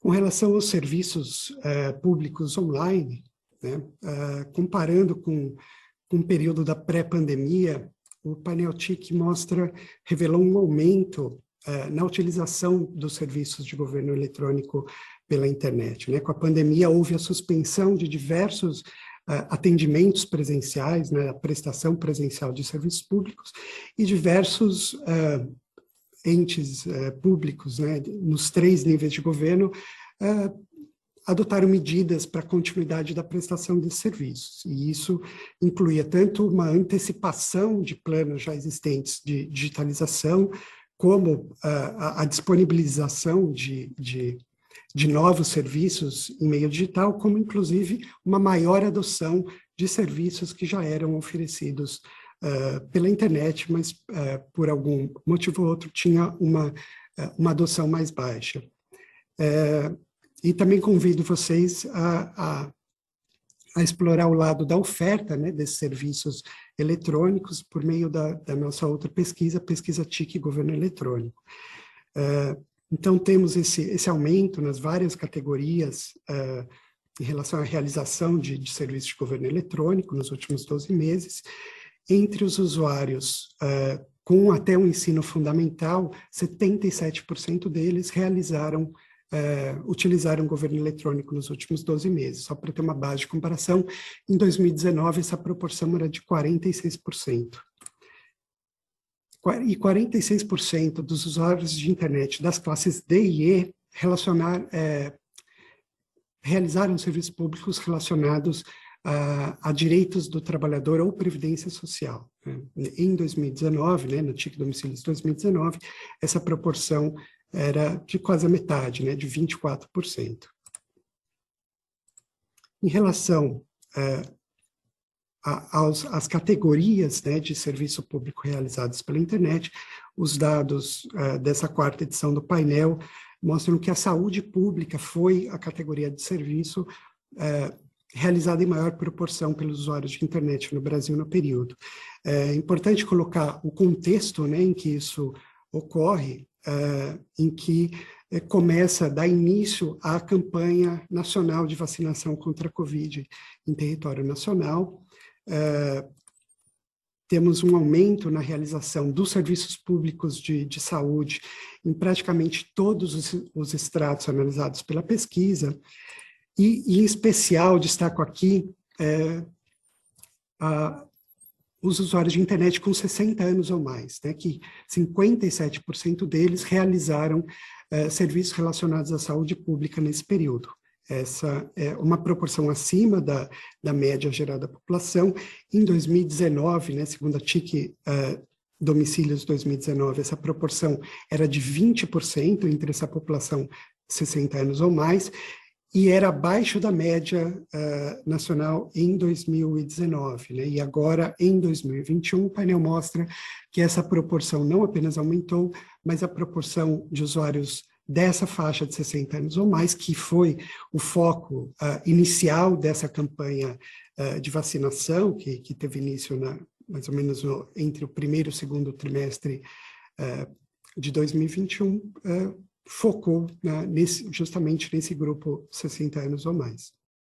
Com relação aos serviços uh, públicos online, né, uh, comparando com, com o período da pré-pandemia, o painel TIC mostra, revelou um aumento uh, na utilização dos serviços de governo eletrônico pela internet. Né? Com a pandemia, houve a suspensão de diversos atendimentos presenciais, né, a prestação presencial de serviços públicos, e diversos entes é, públicos, né, nos três níveis de governo, é, adotaram medidas para a continuidade da prestação de serviços. E isso incluía tanto uma antecipação de planos já existentes de digitalização, como eh, a, a disponibilização de, de, de novos serviços em meio digital, como inclusive uma maior adoção de serviços que já eram oferecidos eh, pela internet, mas uh, por algum motivo ou outro tinha uma, uh, uma adoção mais baixa. e também convido vocês a, a, a, explorar o lado da oferta né, desses serviços eletrônicos por meio da, da nossa outra pesquisa, pesquisa TIC Governo Eletrônico. Então, temos esse, esse aumento nas várias categorias uh, em relação à realização de, de serviços de governo eletrônico nos últimos 12 meses, entre os usuários uh, com até o ensino fundamental, 77% deles realizaram Uh, utilizaram o governo eletrônico nos últimos 12 meses. Só para ter uma base de comparação, em 2019 essa proporção era de 46%. E 46% dos usuários de internet das classes D e E relacionar, uh, realizaram serviços públicos relacionados a, a direitos do trabalhador ou previdência social. Né? Em 2019, né, no TIC domicílio de 2019, essa proporção era de quase a metade, né, de 24%. Em relação uh, a, aos, às categorias né, de serviço público realizados pela internet, os dados uh, dessa quarta edição do painel mostram que a saúde pública foi a categoria de serviço uh, realizada em maior proporção pelos usuários de internet no Brasil no período. É importante colocar o contexto né, em que isso ocorre, é, em que é, começa, dá início à campanha nacional de vacinação contra a Covid em território nacional. É, temos um aumento na realização dos serviços públicos de, de saúde em praticamente todos os, os estratos analisados pela pesquisa. E, e em especial, destaco aqui é, a, os usuários de internet com 60 anos ou mais, né, que 57% deles realizaram é, serviços relacionados à saúde pública nesse período. Essa é uma proporção acima da, da média gerada da população. Em 2019, né, segundo a TIC é, Domicílios 2019, essa proporção era de 20% entre essa população 60 anos ou mais, e era abaixo da média uh, nacional em 2019. Né? E agora, em 2021, o painel mostra que essa proporção não apenas aumentou, mas a proporção de usuários dessa faixa de 60 anos ou mais, que foi o foco uh, inicial dessa campanha uh, de vacinação, que, que teve início na, mais ou menos no, entre o primeiro e o segundo trimestre de 2021, focou né, nesse, justamente nesse grupo 60 anos ou mais.